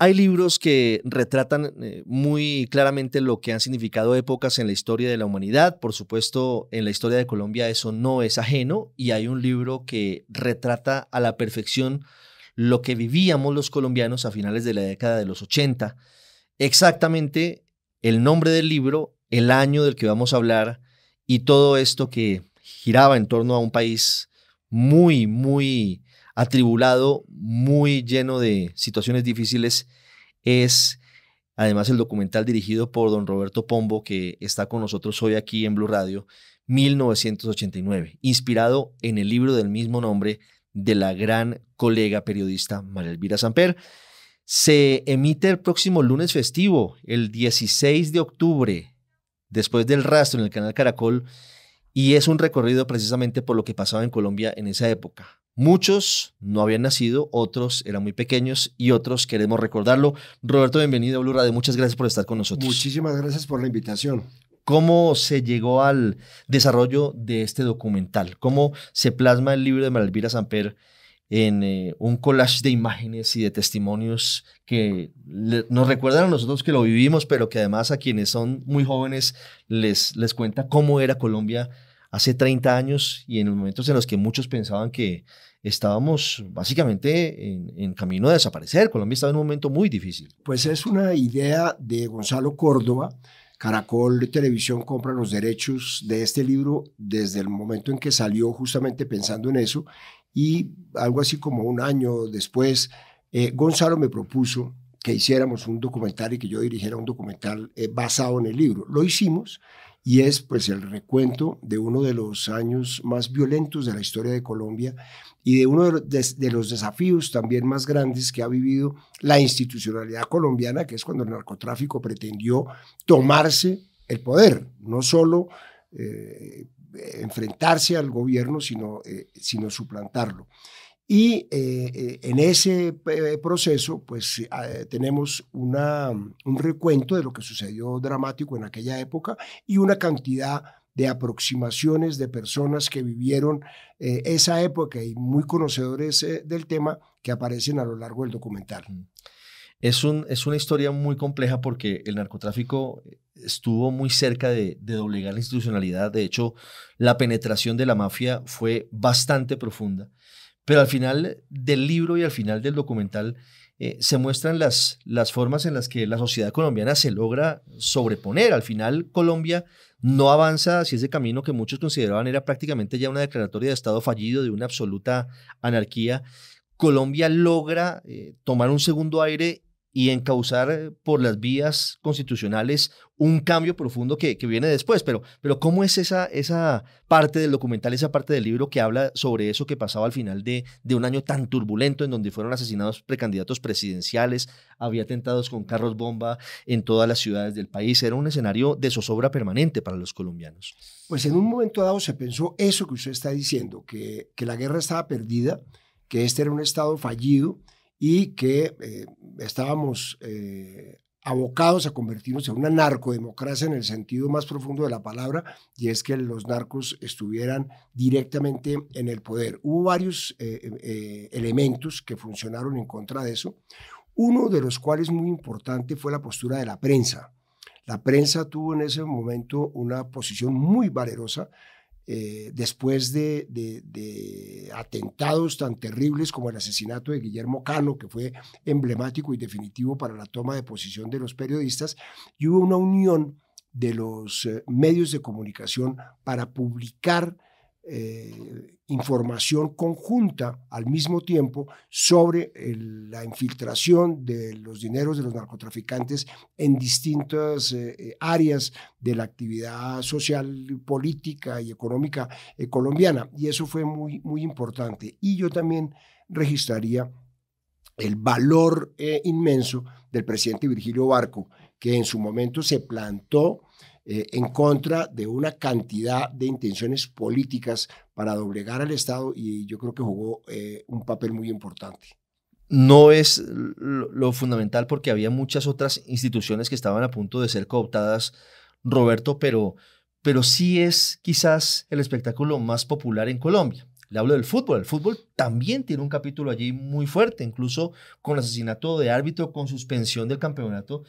Hay libros que retratan eh, muy claramente lo que han significado épocas en la historia de la humanidad. Por supuesto, en la historia de Colombia eso no es ajeno y hay un libro que retrata a la perfección lo que vivíamos los colombianos a finales de la década de los 80. Exactamente el nombre del libro, el año del que vamos a hablar y todo esto que giraba en torno a un país muy, muy atribulado, muy lleno de situaciones difíciles, es además el documental dirigido por don Roberto Pombo, que está con nosotros hoy aquí en Blue Radio, 1989, inspirado en el libro del mismo nombre de la gran colega periodista María Elvira Samper. Se emite el próximo lunes festivo, el 16 de octubre, después del rastro en el canal Caracol, y es un recorrido precisamente por lo que pasaba en Colombia en esa época, Muchos no habían nacido, otros eran muy pequeños y otros queremos recordarlo. Roberto, bienvenido a de, Muchas gracias por estar con nosotros. Muchísimas gracias por la invitación. ¿Cómo se llegó al desarrollo de este documental? ¿Cómo se plasma el libro de Malvira Samper en eh, un collage de imágenes y de testimonios que nos recuerdan a nosotros que lo vivimos, pero que además a quienes son muy jóvenes les, les cuenta cómo era Colombia hace 30 años y en los momentos en los que muchos pensaban que estábamos básicamente en, camino de desaparecer. Colombia estaba en un momento muy difícil. Pues es una idea de Gonzalo Córdoba. Caracol Televisión compra los derechos de este libro desde el momento en que salió justamente pensando en eso y algo así como un año después, eh, Gonzalo me propuso que hiciéramos un documental y que yo dirigiera un documental eh, basado en el libro. Lo hicimos y es pues el recuento de uno de los años más violentos de la historia de Colombia y de uno de los, desafíos también más grandes que ha vivido la institucionalidad colombiana, que es cuando el narcotráfico pretendió tomarse el poder, no solo eh, enfrentarse al gobierno, sino, eh, sino suplantarlo. Y eh, eh, en ese proceso, pues eh, tenemos una, un recuento de lo que sucedió dramático en aquella época y una cantidad de aproximaciones de personas que vivieron esa época y muy conocedores del tema que aparecen a lo largo del documental. Es, un, es una historia muy compleja porque el narcotráfico estuvo muy cerca de, de doblegar la institucionalidad. De hecho, la penetración de la mafia fue bastante profunda. Pero al final del libro y al final del documental eh, se muestran las, las formas en las que la sociedad colombiana se logra sobreponer. Al final Colombia no avanza hacia ese camino que muchos consideraban era prácticamente ya una declaratoria de Estado fallido, de una absoluta anarquía. Colombia logra eh, tomar un segundo aire y en causar eh, por las vías constitucionales un cambio profundo que, viene después. Pero, pero ¿cómo es esa, esa parte del documental, esa parte del libro que habla sobre eso que pasaba al final de, de un año tan turbulento en donde fueron asesinados precandidatos presidenciales, había atentados con carros bomba en todas las ciudades del país? Era un escenario de zozobra permanente para los colombianos. Pues en un momento dado se pensó eso que usted está diciendo, que, que la guerra estaba perdida, que este era un estado fallido y que eh, estábamos eh, abocados a convertirnos en una narcodemocracia en el sentido más profundo de la palabra, y es que los narcos estuvieran directamente en el poder. Hubo varios eh, em, elementos que funcionaron en contra de eso, uno de los cuales muy importante fue la postura de la prensa. La prensa tuvo en ese momento una posición muy valerosa eh, después de, de, atentados tan terribles como el asesinato de Guillermo Cano, que fue emblemático y definitivo para la toma de posición de los periodistas, y hubo una unión de los eh, medios de comunicación para publicar eh, información conjunta al mismo tiempo sobre la infiltración de los dineros de los narcotraficantes en distintas eh, eh, áreas de la actividad social, política y económica colombiana. Y eso fue muy, muy importante. Y yo también registraría el valor inmenso del presidente Virgilio Barco, que en su momento se plantó eh, en contra de una cantidad de intenciones políticas para doblegar al Estado y yo creo que jugó eh, un papel muy importante. No es lo, fundamental porque había muchas otras instituciones que estaban a punto de ser cooptadas, Roberto, pero, pero sí es quizás el espectáculo más popular en Colombia. Le hablo del fútbol. El fútbol también tiene un capítulo allí muy fuerte, incluso con el asesinato de árbitro, con suspensión del campeonato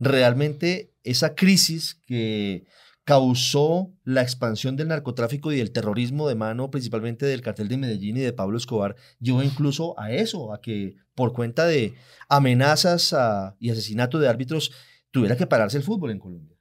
realmente esa crisis que causó la expansión del narcotráfico y del terrorismo de mano, principalmente del cartel de Medellín y de Pablo Escobar, llevó incluso a eso, a que por cuenta de amenazas ah, y asesinato de árbitros tuviera que pararse el fútbol en Colombia.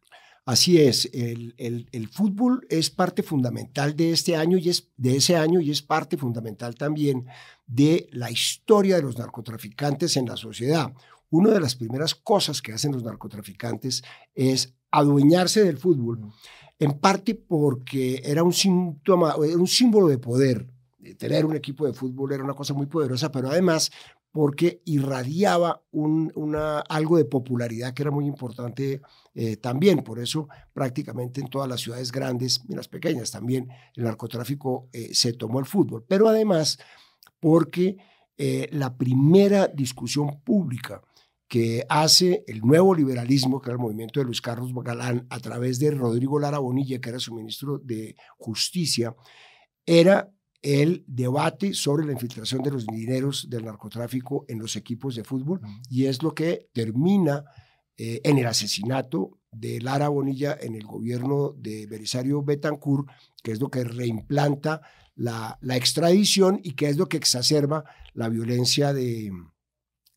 Así es, el, el, fútbol es parte fundamental de este año y es de ese año y es parte fundamental también de la historia de los narcotraficantes en la sociedad una de las primeras cosas que hacen los narcotraficantes es adueñarse del fútbol, en parte porque era un, síntoma, era un símbolo de poder. Eh, tener un equipo de fútbol era una cosa muy poderosa, pero además porque irradiaba una, algo de popularidad que era muy importante eh, también. Por eso prácticamente en todas las ciudades grandes y las pequeñas también el narcotráfico eh, se tomó el fútbol. Pero además porque eh, la primera discusión pública que hace el nuevo liberalismo, que era el movimiento de Luis Carlos Galán, a través de Rodrigo Lara Bonilla, que era su ministro de Justicia, era el debate sobre la infiltración de los dineros del narcotráfico en los equipos de fútbol y es lo que termina eh, en el asesinato de Lara Bonilla en el gobierno de Berisario Betancourt, que es lo que reimplanta la, la, extradición y que es lo que exacerba la violencia de,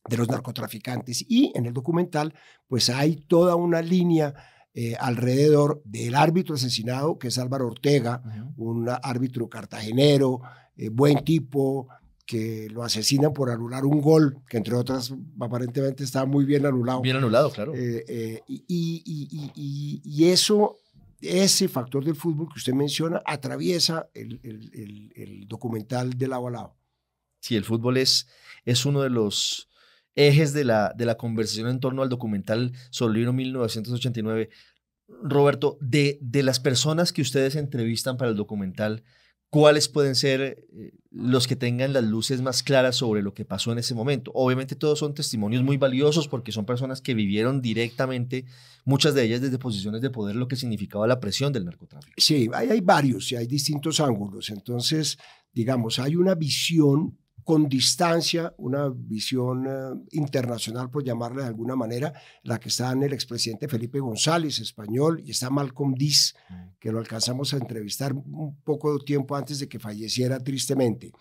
de, los narcotraficantes. Y en el documental, pues hay toda una línea eh, alrededor del árbitro asesinado, que es Álvaro Ortega, un árbitro cartagenero, eh, buen tipo, que lo asesinan por anular un gol, que entre otras aparentemente está muy bien anulado. Bien anulado, claro. Eh, eh, y, eso, ese factor del fútbol que usted menciona, atraviesa el, el, documental de lado a lado. Sí, el fútbol es, es uno de los ejes de la, de la conversación en torno al documental sobre 1989. Roberto, de, de las personas que ustedes entrevistan para el documental, cuáles pueden ser eh, los que tengan las luces más claras sobre lo que pasó en ese momento. Obviamente todos son testimonios muy valiosos porque son personas que vivieron directamente, muchas de ellas desde posiciones de poder, lo que significaba la presión del narcotráfico. Sí, hay, varios y hay distintos ángulos. Entonces, digamos, hay una visión con distancia, una visión eh, internacional, por llamarla de alguna manera, la que está en el expresidente Felipe González, español, y está Malcolm Diz, mm. que lo alcanzamos a entrevistar un poco de tiempo antes de que falleciera tristemente.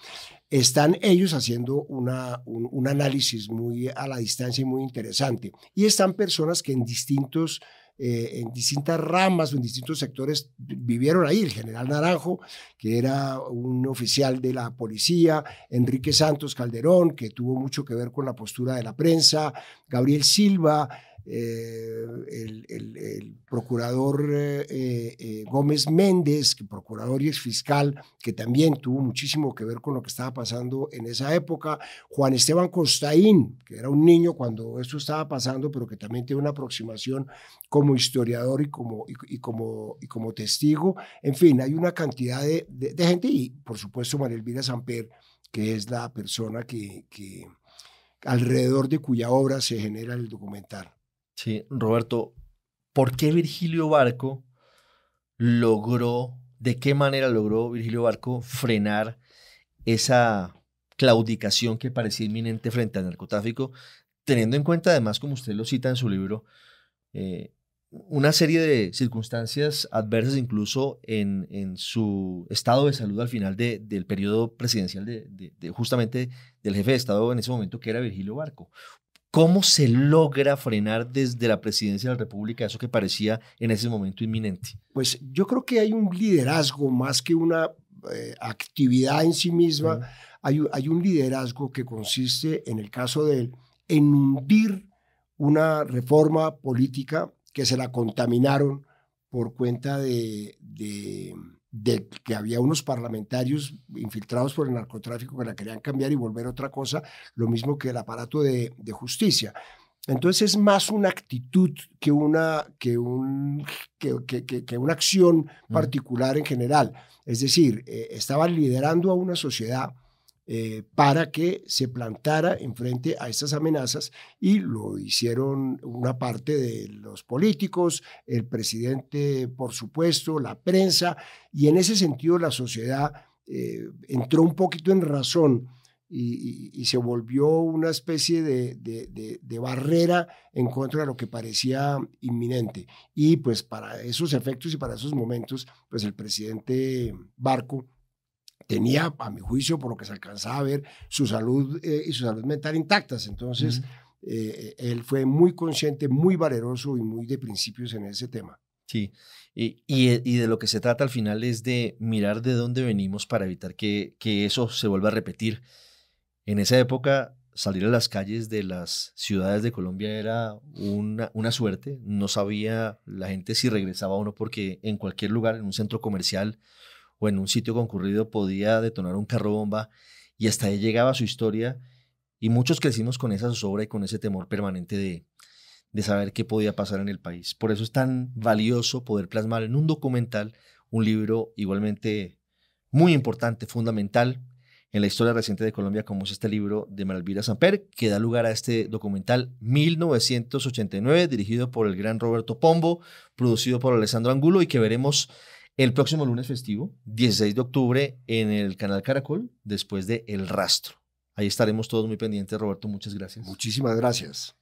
Están ellos haciendo una, un análisis muy a la distancia y muy interesante. Y están personas que en distintos eh, en distintas ramas o en distintos sectores vivieron ahí. El general Naranjo, que era un oficial de la policía, Enrique Santos Calderón, que tuvo mucho que ver con la postura de la prensa, Gabriel Silva, eh, el, procurador eh, eh, Gómez Méndez, que procurador y fiscal, que también tuvo muchísimo que ver con lo que estaba pasando en esa época, Juan Esteban Costaín, que era un niño cuando esto estaba pasando, pero que también tiene una aproximación como historiador y como, y, como, y como testigo. En fin, hay una cantidad de, gente y, por supuesto, María Elvira Samper, que es la persona que alrededor de cuya obra se genera el documental. Sí, Roberto, ¿por qué Virgilio Barco logró, de qué manera logró Virgilio Barco frenar esa claudicación que parecía inminente frente al narcotráfico, teniendo en cuenta además, como usted lo cita en su libro, eh, una serie de circunstancias adversas incluso en, en su estado de salud al final de, del periodo presidencial justamente del jefe de Estado en ese momento, que era Virgilio Barco. ¿Cómo se logra frenar desde la presidencia de la República eso que parecía en ese momento inminente? Pues yo creo que hay un liderazgo más que una eh, actividad en sí misma. hay, un liderazgo que consiste, en el caso de él, en hundir una reforma política que se la contaminaron por cuenta de de que había unos parlamentarios infiltrados por el narcotráfico que la querían cambiar y volver otra cosa, lo mismo que el aparato de, de justicia. Entonces es más una actitud que una, que, un, que, una acción mm. particular en general. Es decir, eh, estaban liderando a una sociedad eh, para que se plantara en frente a estas amenazas y lo hicieron una parte de los políticos, el presidente, por supuesto, la prensa, y en ese sentido la sociedad eh, entró un poquito en razón. Y, se volvió una especie de, barrera en contra de lo que parecía inminente. Y pues para esos efectos y para esos momentos, pues el presidente Barco tenía, a mi juicio, por lo que se alcanzaba a ver, su salud eh, y su salud mental intactas. Entonces, eh, él fue muy consciente, muy valeroso y muy de principios en ese tema. Sí, eh, y, de lo que se trata al final es de mirar de dónde venimos para evitar que, eso se vuelva a repetir. En esa época, salir a las calles de las ciudades de Colombia era una, una suerte. No sabía la gente si regresaba o no, porque en cualquier lugar, en un centro comercial, o en un sitio concurrido podía detonar un carro bomba y hasta ahí llegaba su historia y muchos crecimos con esa zozobra y con ese temor permanente de, de saber qué podía pasar en el país. Por eso es tan valioso poder plasmar en un documental un libro igualmente muy importante, fundamental en la historia reciente de Colombia, como es este libro de Malvira Samper, que da lugar a este documental 1989, dirigido por el gran Roberto Pombo, producido por Alessandro Angulo y que veremos el próximo lunes festivo, 16 de octubre, en el canal Caracol, después de El Rastro. Ahí estaremos todos muy pendientes. Roberto, muchas gracias. Muchísimas gracias.